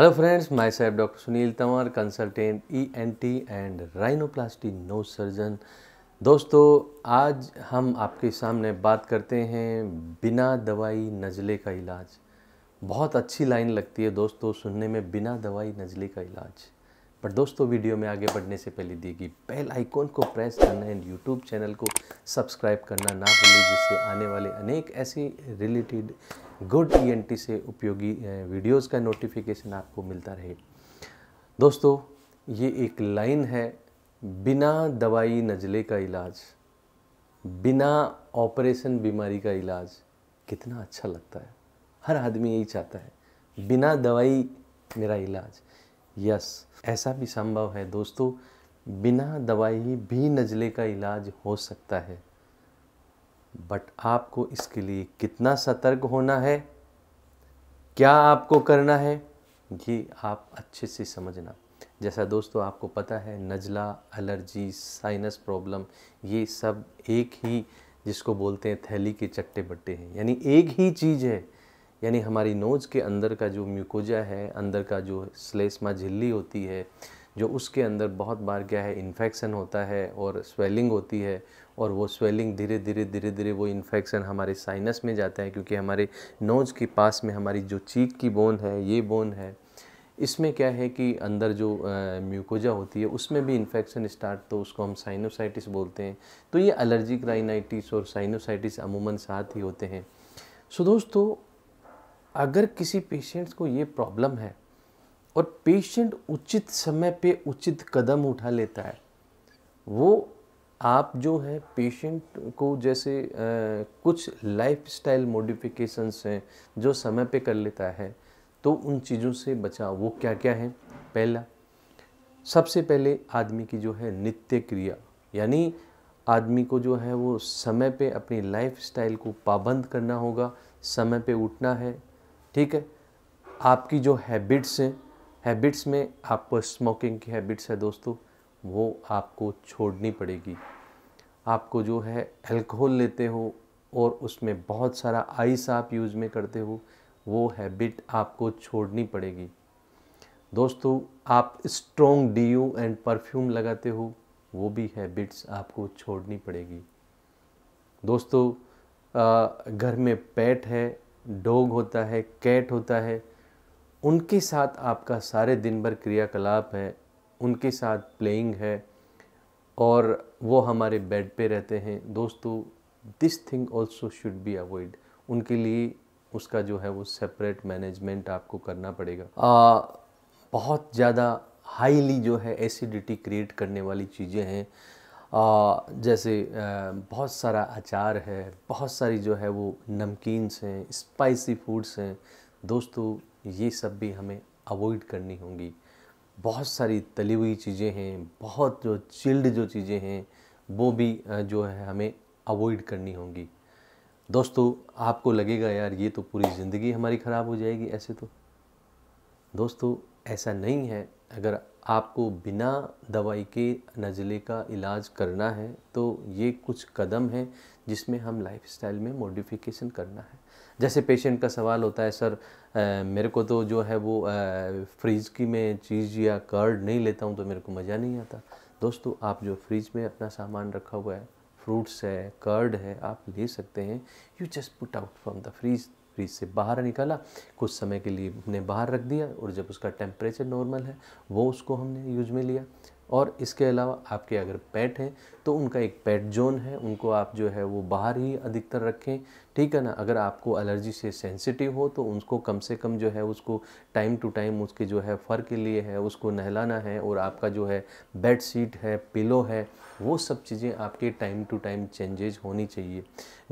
Hello Hello friends, myself Dr. Sunil Tanwar, ENT and rhinoplasty no surgeon दोस्तों आज हम आपके सामने बात करते हैं बिना दवाई नज़ले का इलाज बहुत अच्छी लाइन लगती है दोस्तों सुनने में बिना दवाई नज़ले का इलाज पर दोस्तों वीडियो में आगे बढ़ने से पहले देगी बेल आइकॉन को प्रेस करना एंड यूट्यूब चैनल को सब्सक्राइब करना ना भूलें जिससे आने वाले अनेक ऐसी रिलेटेड गुड ईएनटी e से उपयोगी वीडियोस का नोटिफिकेशन आपको मिलता रहे दोस्तों ये एक लाइन है बिना दवाई नज़ले का इलाज बिना ऑपरेशन बीमारी का इलाज कितना अच्छा लगता है हर आदमी यही चाहता है बिना दवाई मेरा इलाज यस ऐसा भी संभव है दोस्तों बिना दवाई भी नज़ले का इलाज हो सकता है बट आपको इसके लिए कितना सतर्क होना है क्या आपको करना है ये आप अच्छे से समझना जैसा दोस्तों आपको पता है नज़ला एलर्जी साइनस प्रॉब्लम ये सब एक ही जिसको बोलते हैं थैली के चट्टे बट्टे हैं यानी एक ही चीज़ है यानी हमारी नोज़ के अंदर का जो म्यूकोजा है अंदर का जो स्लेसमा झिल्ली होती है जो उसके अंदर बहुत बार क्या है इन्फेक्शन होता है और स्वेलिंग होती है और वो स्वेलिंग धीरे धीरे धीरे धीरे वो इन्फेक्शन हमारे साइनस में जाता है क्योंकि हमारे नोज़ के पास में हमारी जो चीक की बोन है ये बोन है इसमें क्या है कि अंदर जो म्यूकोजा होती है उसमें भी इन्फेक्शन स्टार्ट तो उसको हम साइनोसाइटिस बोलते हैं तो ये एलर्जिक राइनाइटिस और साइनोसाइटिस अमूमन साथ ही होते हैं सो दोस्तों अगर किसी पेशेंट्स को ये प्रॉब्लम है और पेशेंट उचित समय पे उचित कदम उठा लेता है वो आप जो है पेशेंट को जैसे आ, कुछ लाइफ स्टाइल मॉडिफिकेशंस हैं जो समय पे कर लेता है तो उन चीज़ों से बचाव वो क्या क्या है पहला सबसे पहले आदमी की जो है नित्य क्रिया यानी आदमी को जो है वो समय पे अपनी लाइफ स्टाइल को पाबंद करना होगा समय पे उठना है ठीक है आपकी जो हैबिट्स हैं हैबिट्स में आपको स्मोकिंग की हैबिट्स है दोस्तों वो आपको छोड़नी पड़ेगी आपको जो है अल्कोहल लेते हो और उसमें बहुत सारा आइस आप यूज़ में करते हो वो हैबिट आपको छोड़नी पड़ेगी दोस्तों आप strong deo and perfume लगाते हो वो भी हैबिट्स आपको छोड़नी पड़ेगी दोस्तों घर में पेट है डॉग होता है कैट होता है उनके साथ आपका सारे दिन भर क्रियाकलाप है उनके साथ प्लेइंग है और वो हमारे बेड पे रहते हैं दोस्तों this thing also should be avoid उनके लिए उसका जो है वो सेपरेट मैनेजमेंट आपको करना पड़ेगा आ, बहुत ज़्यादा हाईली जो है एसिडिटी क्रिएट करने वाली चीज़ें हैं आ, जैसे आ, बहुत सारा अचार है बहुत सारी जो है वो नमकीन्स हैं स्पाइसी फूड्स हैं दोस्तों ये सब भी हमें अवॉइड करनी होंगी बहुत सारी तली हुई चीज़ें हैं बहुत जो चिल्ड जो चीज़ें हैं वो भी जो है हमें अवॉइड करनी होंगी दोस्तों आपको लगेगा यार ये तो पूरी ज़िंदगी हमारी ख़राब हो जाएगी ऐसे तो दोस्तों ऐसा नहीं है अगर आपको बिना दवाई के नज़ले का इलाज करना है तो ये कुछ कदम हैं जिसमें हम लाइफ में मॉडिफिकेशन करना है जैसे पेशेंट का सवाल होता है सर आ, मेरे को तो जो है वो फ्रिज की मैं चीज़ या कर्ड नहीं लेता हूँ तो मेरे को मज़ा नहीं आता दोस्तों आप जो फ्रिज में अपना सामान रखा हुआ है फ्रूट्स है कर्ड है आप ले सकते हैं you just put out from the freeze fridge से बाहर निकाला कुछ समय के लिए हमने बाहर रख दिया और जब उसका टेम्परेचर नॉर्मल है वो उसको हमने यूज में लिया और इसके अलावा आपके अगर पेट हैं तो उनका एक पेट जोन है उनको आप जो है वो बाहर ही अधिकतर रखें ठीक है ना अगर आपको एलर्जी से सेंसिटिव हो तो उसको कम से कम जो है उसको टाइम टू टाइम उसके जो है फ़र के लिए है उसको नहलाना है और आपका जो है बेड शीट है पिलो है वो सब चीज़ें आपके टाइम टू टाइम चेंजेज होनी चाहिए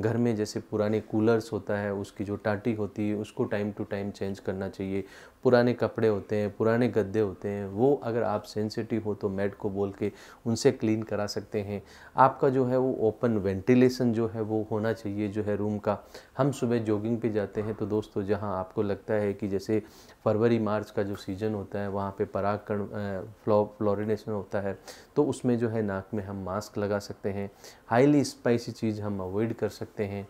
घर में जैसे पुराने कूलर्स होता है उसकी जो टाटी होती है उसको टाइम टू टाइम चेंज करना चाहिए पुराने कपड़े होते हैं पुराने गद्दे होते हैं वो अगर आप सेंसिटिव हो तो मेड को बोल के उनसे क्लीन करा सकते हैं आपका जो है वो ओपन वेंटिलेशन जो है वो होना चाहिए जो है रूम का का हम सुबह जॉगिंग पे जाते हैं तो दोस्तों जहाँ आपको लगता है कि जैसे फरवरी मार्च का जो सीज़न होता है वहाँ पे परागकण फ्लो फ्लोरिनेशन होता है तो उसमें जो है नाक में हम मास्क लगा सकते हैं हाईली स्पाइसी चीज़ हम अवॉइड कर सकते हैं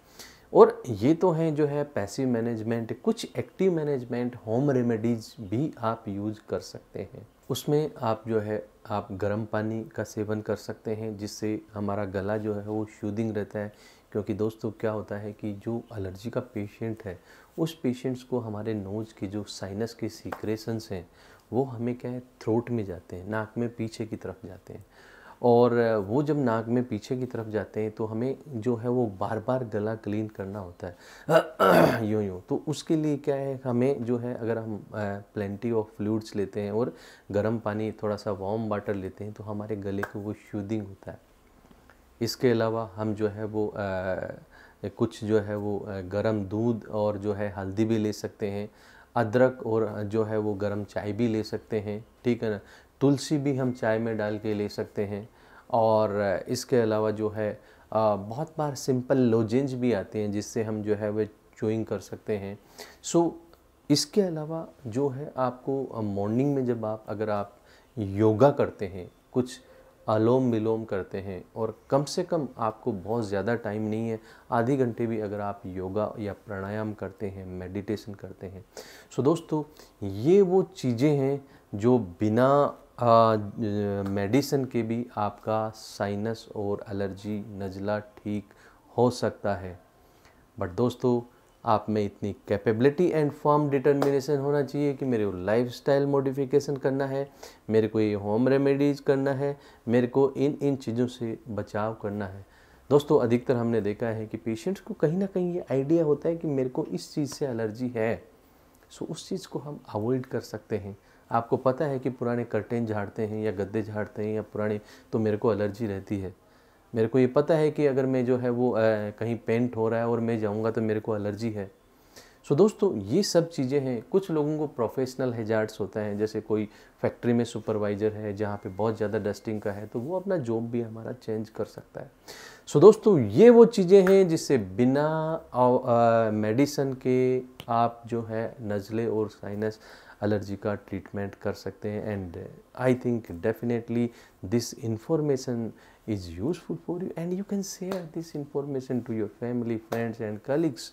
और ये तो हैं जो है पैसिव मैनेजमेंट कुछ एक्टिव मैनेजमेंट होम रेमेडीज़ भी आप यूज कर सकते हैं उसमें आप जो है आप गर्म पानी का सेवन कर सकते हैं जिससे हमारा गला जो है वो शूदिंग रहता है क्योंकि दोस्तों क्या होता है कि जो एलर्जी का पेशेंट है उस पेशेंट्स को हमारे नोज़ के जो साइनस के सीक्रेशंस हैं वो हमें क्या है थ्रोट में जाते हैं नाक में पीछे की तरफ जाते हैं और वो जब नाक में पीछे की तरफ जाते हैं तो हमें जो है वो बार बार गला क्लीन करना होता है यूँ यूँ तो उसके लिए क्या है हमें जो है अगर हम प्लेंटी ऑफ फ्लूड्स लेते हैं और गर्म पानी थोड़ा सा वार्म वाटर लेते हैं तो हमारे गले को वो शूदिंग होता है इसके अलावा हम जो है वो आ, कुछ जो है वो गरम दूध और जो है हल्दी भी ले सकते हैं अदरक और जो है वो गरम चाय भी ले सकते हैं ठीक है ना तुलसी भी हम चाय में डाल के ले सकते हैं और इसके अलावा जो है आ, बहुत बार सिंपल लोजेंज भी आते हैं जिससे हम जो है वह चोइंग कर सकते हैं सो इसके अलावा जो है आपको मॉर्निंग में जब आप अगर आप योगा करते हैं कुछ आलोम विलोम करते हैं और कम से कम आपको बहुत ज़्यादा टाइम नहीं है आधे घंटे भी अगर आप योगा या प्राणायाम करते हैं मेडिटेशन करते हैं सो दोस्तों ये वो चीज़ें हैं जो बिना मेडिसिन के भी आपका साइनस और एलर्जी नज़ला ठीक हो सकता है बट दोस्तों आप में इतनी कैपेबिलिटी एंड फॉर्म डिटर्मिनेशन होना चाहिए कि मेरे को लाइफ स्टाइल मोडिफिकेशन करना है मेरे को ये होम रेमेडीज़ करना है मेरे को इन इन चीज़ों से बचाव करना है दोस्तों अधिकतर हमने देखा है कि पेशेंट्स को कहीं ना कहीं ये आइडिया होता है कि मेरे को इस चीज़ से एलर्जी है सो उस चीज़ को हम अवॉइड कर सकते हैं आपको पता है कि पुराने कर्टेन झाड़ते हैं या गद्दे झाड़ते हैं या पुराने तो मेरे को एलर्जी रहती है मेरे को ये पता है कि अगर मैं जो है वो आ, कहीं पेंट हो रहा है और मैं जाऊँगा तो मेरे को एलर्जी है सो so, दोस्तों ये सब चीज़ें हैं कुछ लोगों को प्रोफेशनल हेजार्ड्स होता है जैसे कोई फैक्ट्री में सुपरवाइज़र है जहाँ पे बहुत ज़्यादा डस्टिंग का है तो वो अपना जॉब भी हमारा चेंज कर सकता है सो so, दोस्तों ये वो चीज़ें हैं जिससे बिना मेडिसन के आप जो है नज़ले और साइनस एलर्जी का ट्रीटमेंट कर सकते हैं and I think definitely this information is useful for you and you can share this information to your family friends and colleagues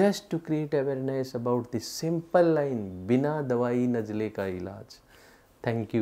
just to create awareness about this simple line बिना दवाई नजले का इलाज thank you